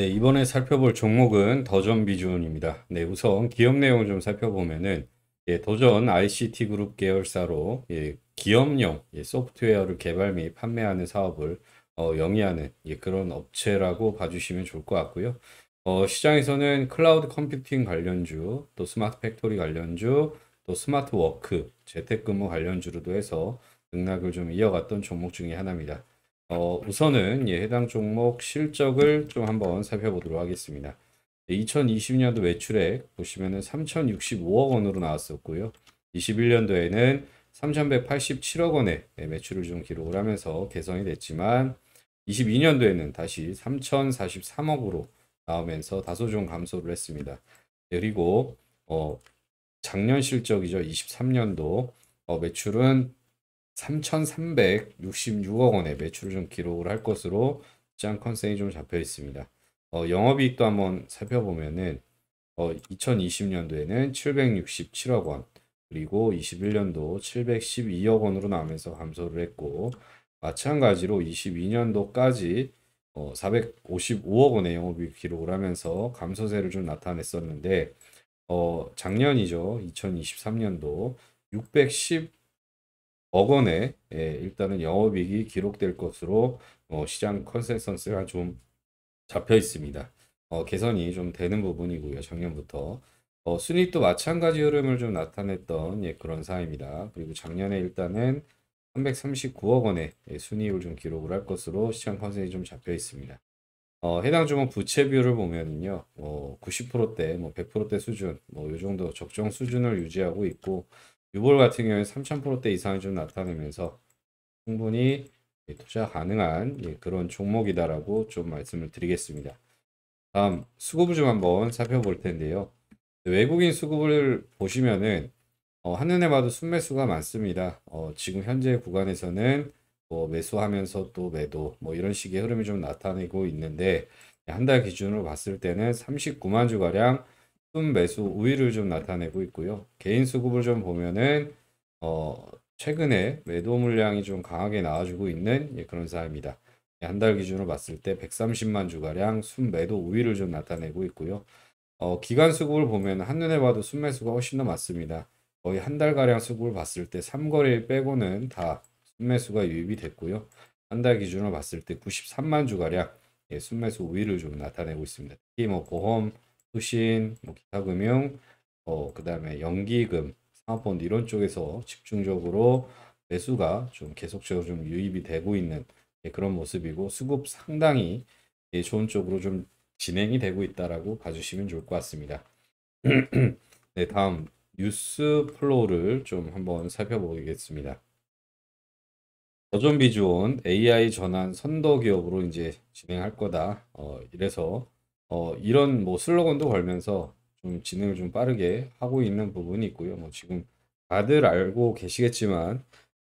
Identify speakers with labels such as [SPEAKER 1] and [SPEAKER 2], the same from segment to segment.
[SPEAKER 1] 네, 이번에 살펴볼 종목은 더전 비준입니다. 네, 우선 기업 내용을 좀 살펴보면은 예, 더전 ICT 그룹 계열사로 예, 기업용 예, 소프트웨어를 개발 및 판매하는 사업을 어, 영위하는 예, 그런 업체라고 봐주시면 좋을 것 같고요. 어, 시장에서는 클라우드 컴퓨팅 관련주, 또 스마트 팩토리 관련주, 또 스마트 워크, 재택근무 관련주로도 해서 등락을 좀 이어갔던 종목 중의 하나입니다. 어, 우선은 예, 해당 종목 실적을 좀 한번 살펴보도록 하겠습니다. 2020년도 예, 매출액 보시면은 3,065억 원으로 나왔었고요. 21년도에는 3,187억 원의 매출을 좀 기록을 하면서 개선이 됐지만 22년도에는 다시 3,043억으로 나오면서 다소 좀 감소를 했습니다. 예, 그리고 어, 작년 실적이죠. 23년도 어, 매출은 3,366억 원의 매출을 좀 기록을 할 것으로 시장 컨셉이좀 잡혀 있습니다. 어, 영업이익도 한번 살펴보면은 어, 2020년도에는 767억 원 그리고 21년도 712억 원으로 나면서 감소를 했고 마찬가지로 22년도까지 어, 455억 원의 영업이익 기록을 하면서 감소세를 좀 나타냈었는데 어, 작년이죠 2023년도 610 1억 원에 예, 일단은 영업이익이 기록될 것으로 어, 시장 컨센서스가 좀 잡혀 있습니다. 어, 개선이 좀 되는 부분이고요. 작년부터 어, 순이익도 마찬가지 흐름을 좀 나타냈던 예, 그런 사입니다. 그리고 작년에 일단은 339억 원의 예, 순이익을 좀 기록을 할 것으로 시장 컨센이 좀 잡혀 있습니다. 어, 해당 주문 부채 비율을 보면은요, 어, 90%대, 뭐 100%대 뭐 수준, 뭐이 정도 적정 수준을 유지하고 있고, 유보율 같은 경우에 3,000%대 이상이 좀나타내면서 충분히 투자 가능한 그런 종목이다라고 좀 말씀을 드리겠습니다. 다음 수급을 좀 한번 살펴볼 텐데요. 외국인 수급을 보시면은 어, 한눈에 봐도 순매수가 많습니다. 어, 지금 현재 구간에서는 뭐 매수하면서 또 매도 뭐 이런 식의 흐름이 좀 나타내고 있는데 한 달 기준으로 봤을 때는 39만 주가량 순매수 우위를 좀 나타내고 있고요. 개인 수급을 좀 보면은 어, 최근에 매도 물량이 좀 강하게 나와주고 있는 예, 그런 사입니다. 예, 한달 기준으로 봤을 때 130만 주가량 순매도 우위를 좀 나타내고 있고요. 어, 기간 수급을 보면 한눈에 봐도 순매수가 훨씬 더 많습니다. 거의 한 달가량 수급을 봤을 때 3거래일 빼고는 다 순매수가 유입이 됐고요. 한 달 기준으로 봤을 때 93만 주가량 예, 순매수 우위를 좀 나타내고 있습니다. 특히 뭐 보험 투신, 뭐 기타금융, 어, 그 다음에 연기금, 상업펀드 이런 쪽에서 집중적으로 매수가 좀 계속적으로 좀 유입이 되고 있는 예, 그런 모습이고 수급 상당히 예, 좋은 쪽으로 좀 진행이 되고 있다라고 봐주시면 좋을 것 같습니다. 네, 다음 뉴스 플로우를 좀 한번 살펴보겠습니다. 저존 비주온 AI 전환 선도 기업으로 이제 진행할 거다. 어, 이래서 어, 이런 뭐 슬로건도 걸면서 좀 진행을 좀 빠르게 하고 있는 부분이 있고요. 뭐 지금 다들 알고 계시겠지만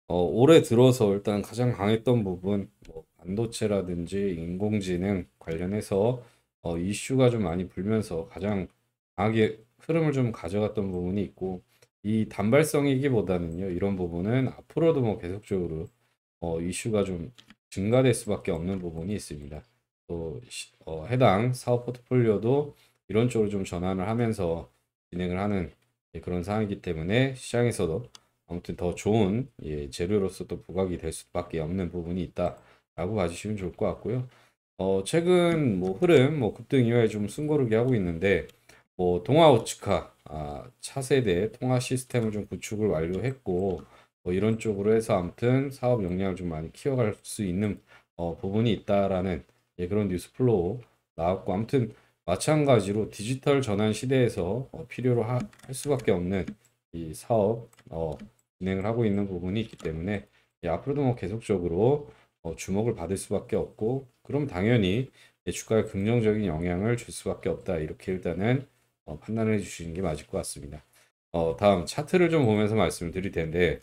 [SPEAKER 1] 어, 올해 들어서 일단 가장 강했던 부분 뭐 반도체라든지 인공지능 관련해서 어, 이슈가 좀 많이 불면서 가장 강하게 흐름을 좀 가져갔던 부분이 있고 이 단발성이기보다는요 이런 부분은 앞으로도 뭐 계속적으로 어, 이슈가 좀 증가될 수밖에 없는 부분이 있습니다. 또 어, 해당 사업 포트폴리오도 이런 쪽으로 좀 전환을 하면서 진행을 하는 예, 그런 상황이기 때문에 시장에서도 아무튼 더 좋은 예, 재료로서 또 부각이 될 수밖에 없는 부분이 있다라고 봐주시면 좋을 것 같고요. 어, 최근 뭐 흐름 뭐 급등 이후에 좀숨고르게 하고 있는데 뭐 동아 오츠카 아, 차세대 통화 시스템을 좀 구축을 완료했고 뭐 이런 쪽으로 해서 아무튼 사업 역량을 좀 많이 키워갈 수 있는 어, 부분이 있다라는 예, 그런 뉴스플로우 나왔고 아무튼 마찬가지로 디지털 전환 시대에서 어, 필요로 하, 할 수밖에 없는 이 사업 어, 진행을 하고 있는 부분이 있기 때문에 예, 앞으로도 뭐 계속적으로 어, 주목을 받을 수밖에 없고 그럼 당연히 예, 주가에 긍정적인 영향을 줄 수밖에 없다 이렇게 일단은 어, 판단해 주시는 게 맞을 것 같습니다. 어, 다음 차트를 좀 보면서 말씀을 드릴 텐데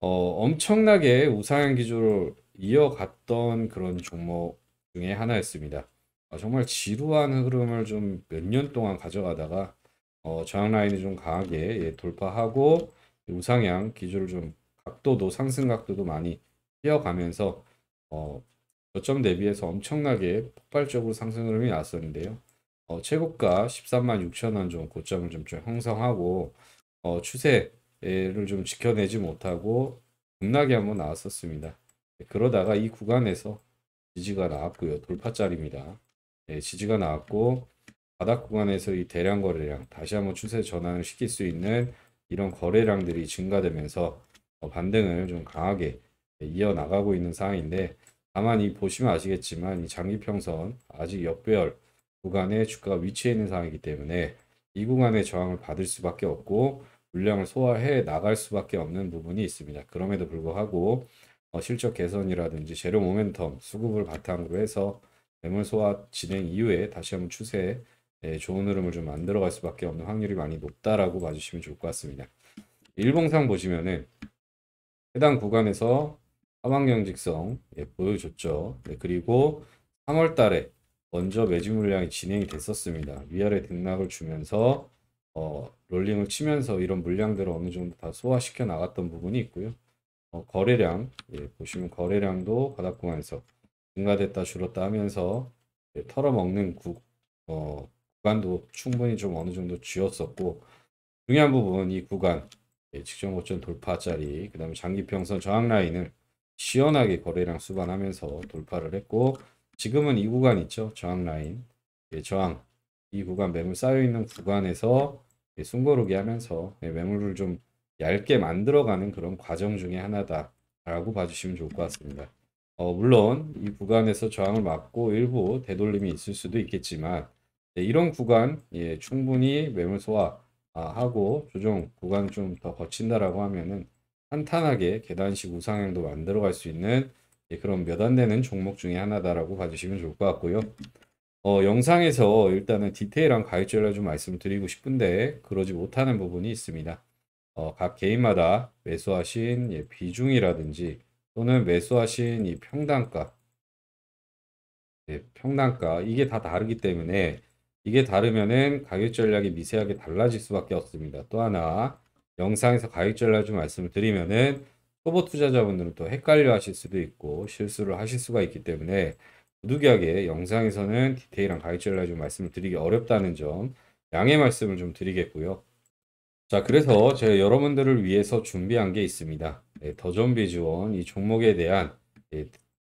[SPEAKER 1] 어, 엄청나게 우상향 기조를 이어갔던 그런 종목 중에 하나였습니다. 어, 정말 지루한 흐름을 좀 몇 년 동안 가져가다가 어, 저항 라인이 좀 강하게 예, 돌파하고 우상향 기조를 좀 각도도 상승 각도도 많이 뛰어가면서 어, 저점 대비해서 엄청나게 폭발적으로 상승 흐름이 났었는데요 어, 최고가 13만 6천 원좀 고점을 좀, 좀 형성하고 어, 추세를 좀 지켜내지 못하고 급락이 한번 나왔었습니다. 예, 그러다가 이 구간에서 지지가 나왔고요. 돌파짜리입니다. 네, 지지가 나왔고 바닥 구간에서 이 대량 거래량 다시 한번 추세 전환을 시킬 수 있는 이런 거래량들이 증가되면서 어, 반등을 좀 강하게 이어나가고 있는 상황인데 다만 이 보시면 아시겠지만 이 장기평선 아직 역배열 구간에 주가가 위치해 있는 상황이기 때문에 이 구간의 저항을 받을 수밖에 없고 물량을 소화해 나갈 수밖에 없는 부분이 있습니다. 그럼에도 불구하고 어, 실적 개선이라든지 재료 모멘텀 수급을 바탕으로 해서 매물 소화 진행 이후에 다시 한번 추세에 좋은 흐름을 좀 만들어갈 수밖에 없는 확률이 많이 높다라고 봐주시면 좋을 것 같습니다. 일봉상 보시면은 해당 구간에서 하방경 직성 예, 보여줬죠. 네, 그리고 3월 달에 먼저 매집 물량이 진행이 됐었습니다. 위아래 등락을 주면서 어, 롤링을 치면서 이런 물량들을 어느 정도 다 소화시켜 나갔던 부분이 있고요. 어, 거래량 예, 보시면 거래량도 바닥구간에서 증가됐다 줄었다 하면서 예, 털어먹는 구, 어, 구간도 충분히 좀 어느 정도 쥐었었고 중요한 부분 이 구간 예, 직전 고점 돌파짜리 그 다음에 장기평선 저항 라인을 시원하게 거래량 수반하면서 돌파를 했고 지금은 이 구간 있죠 저항 라인 예, 저항 이 구간 매물 쌓여있는 구간에서 예, 숨고르기 하면서 예, 매물을 좀 얇게 만들어가는 그런 과정 중에 하나다라고 봐주시면 좋을 것 같습니다. 어, 물론 이 구간에서 저항을 막고 일부 되돌림이 있을 수도 있겠지만 네, 이런 구간 예, 충분히 매물 소화하고 조정 구간 좀 더 거친다라고 하면은 탄탄하게 계단식 우상향도 만들어갈 수 있는 예, 그런 몇 안 되는 종목 중에 하나다라고 봐주시면 좋을 것 같고요. 어, 영상에서 일단은 디테일한 가이드를 좀 말씀드리고 싶은데 그러지 못하는 부분이 있습니다. 어, 각 개인마다 매수하신 예, 비중이라든지 또는 매수하신 이 평단가 예, 평단가 이게 다 다르기 때문에 이게 다르면은 가격 전략이 미세하게 달라질 수밖에 없습니다. 또 하나 영상에서 가격 전략 좀 말씀을 드리면은 초보 투자자분들은 또 헷갈려 하실 수도 있고 실수를 하실 수가 있기 때문에 부득이하게 영상에서는 디테일한 가격 전략 좀 말씀을 드리기 어렵다는 점 양해 말씀을 좀 드리겠고요. 자, 그래서 제가 여러분들을 위해서 준비한 게 있습니다. 네, 더존비 지원 이 종목에 대한 네,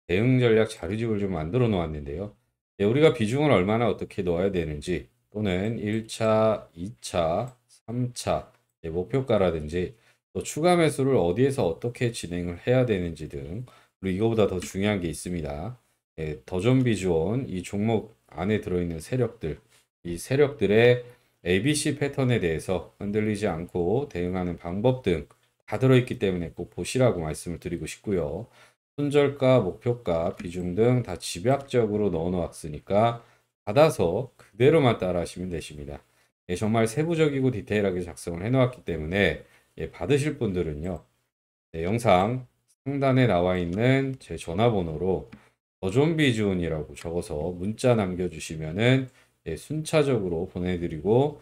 [SPEAKER 1] 대응 전략 자료집을 좀 만들어 놓았는데요. 네, 우리가 비중을 얼마나 어떻게 넣어야 되는지 또는 1차, 2차, 3차 네, 목표가라든지 또 추가 매수를 어디에서 어떻게 진행을 해야 되는지 등 그리고 이거보다 더 중요한 게 있습니다. 네, 더존비 지원 이 종목 안에 들어있는 세력들 이 세력들의 ABC 패턴에 대해서 흔들리지 않고 대응하는 방법 등 다 들어있기 때문에 꼭 보시라고 말씀을 드리고 싶고요. 손절가, 목표가, 비중 등 다 집약적으로 넣어놓았으니까 받아서 그대로만 따라하시면 되십니다. 예, 정말 세부적이고 디테일하게 작성을 해놓았기 때문에 예, 받으실 분들은요. 네, 영상 상단에 나와 있는 제 전화번호로 어존비즈원이라고 적어서 문자 남겨주시면은 예, 순차적으로 보내드리고